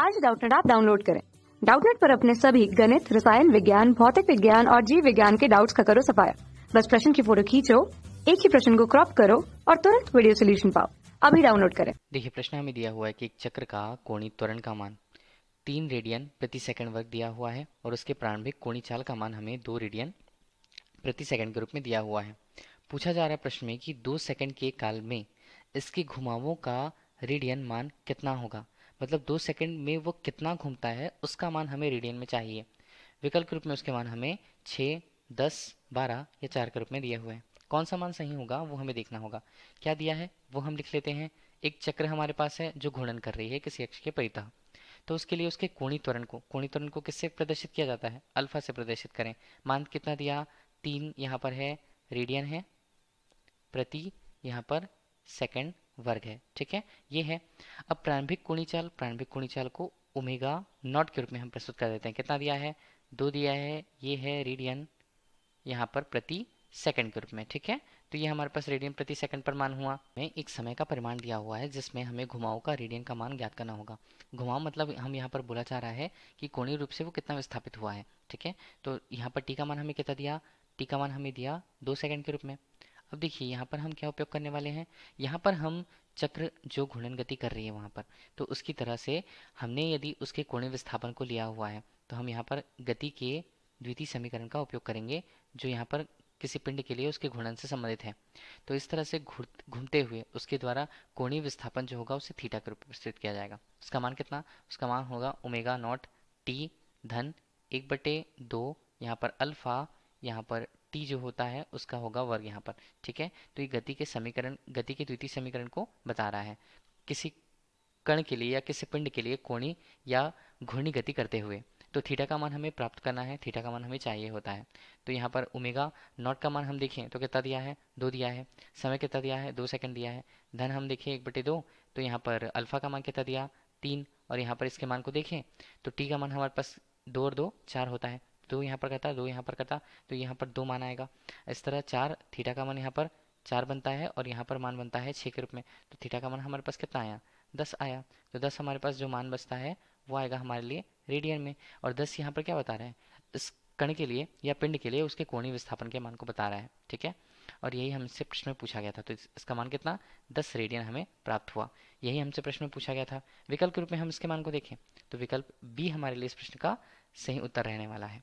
आज डाउटनेट आप डाउनलोड करें डाउटनेट पर अपने सभी गणित रसायन विज्ञान भौतिक विज्ञान और जीव विज्ञान के डाउट्स का करो सफाया बस प्रश्न की फोटो खींचो एक ही प्रश्न को क्रॉप करो और तुरंत वीडियो सोल्यूशन पाओ अभी डाउनलोड करें देखिए प्रश्न हमें दिया हुआ है कि एक चक्र का कोणी त्वरण का मान तीन रेडियन प्रति सेकंड वर्ग दिया हुआ है और उसके प्रारंभिक कोणी चाल का मान हमें दो रेडियन प्रति सेकंड के रूप में दिया हुआ है पूछा जा रहा है प्रश्न में कि दो सेकंड के काल में इसके घुमावों का रेडियन मान कितना होगा मतलब दो सेकंड में वो कितना घूमता है उसका मान हमें रेडियन में चाहिए विकल्प के रूप में उसके मान हमें छः दस बारह या चार के रूप में दिए हुए हैं कौन सा मान सही होगा वो हमें देखना होगा क्या दिया है वो हम लिख लेते हैं एक चक्र हमारे पास है जो घूर्णन कर रही है किसी अक्ष के परिता तो उसके लिए उसके कोणी त्वरण को कोणी त्वरण को किससे प्रदर्शित किया जाता है अल्फा से प्रदर्शित करें मान कितना दिया तीन यहाँ पर है रेडियन है प्रति यहाँ पर सेकंड वर्ग है ठीक है ये है अब प्रारंभिक कोणी चाल प्रारंभिक कोणी चाल को ओमेगा नॉट के रूप में हम प्रस्तुत कर देते हैं कितना दिया है दो दिया है ये है रेडियन यहाँ पर प्रति सेकंड के रूप में ठीक है तो ये हमारे पास रेडियन प्रति सेकंड पर मान हुआ में एक समय का परिमाण दिया हुआ है जिसमें हमें घुमाओं का रेडियन का मान ज्ञात करना होगा घुमाओ मतलब हम यहाँ पर बोला जा रहा है कि कोणीय रूप से वो कितना विस्थापित हुआ है ठीक है तो यहाँ पर टीका मान हमें कितना दिया टीका मान हमें दिया दो सेकंड के रूप में अब देखिए यहाँ पर हम क्या उपयोग करने वाले हैं यहाँ पर हम चक्र जो घूर्णन गति कर रही है वहाँ पर तो उसकी तरह से हमने यदि उसके कोणे विस्थापन को लिया हुआ है तो हम यहाँ पर गति के द्वितीय समीकरण का उपयोग करेंगे जो यहाँ पर किसी पिंड के लिए उसके घूर्णन से संबंधित है तो इस तरह से घूमते हुए उसके द्वारा कोणीय विस्थापन जो होगा उसे थीटा के रूप में प्रस्तुत किया जाएगा उसका मान कितना उसका मान होगा ओमेगा नॉट टी धन एक बटे दो यहाँ पर अल्फा यहाँ पर टी जो होता है उसका होगा वर्ग यहाँ पर ठीक है तो ये गति के समीकरण गति के द्वितीय समीकरण को बता रहा है किसी कण के लिए या किसी पिंड के लिए कोणी या घूर्णी गति करते हुए तो थीटा का मान हमें प्राप्त करना है थीटा का मान हमें चाहिए होता है तो यहाँ पर उमेगा नॉट का मान हम देखें तो कितना दिया है दो दिया है समय कितना दिया है दो सेकंड दिया है धन हम देखें एक बटे दो तो यहाँ पर अल्फा का मान कितना दिया तीन और यहाँ पर इसके मान को देखें तो टी का मान हमारे पास दो और दो चार होता है दो यहाँ पर कहता दो यहाँ पर कहता तो यहाँ पर दो मान आएगा इस तरह चार थीटा का मान यहाँ पर चार बनता है और यहाँ पर मान बनता है छः के रूप में तो थीटा का मान हमारे पास कितना आया दस आया तो दस हमारे पास जो मान बचता है वो आएगा हमारे लिए रेडियन में और दस यहाँ पर क्या बता रहे हैं इस कण के लिए या पिंड के लिए उसके कोणीय विस्थापन के मान को बता रहा है ठीक है और यही हमसे प्रश्न में पूछा गया था तो इसका मान कितना दस रेडियन हमें प्राप्त हुआ यही हमसे प्रश्न में पूछा गया था विकल्प के रूप में हम इसके मान को देखें तो विकल्प बी हमारे लिए इस प्रश्न का सही उत्तर रहने वाला है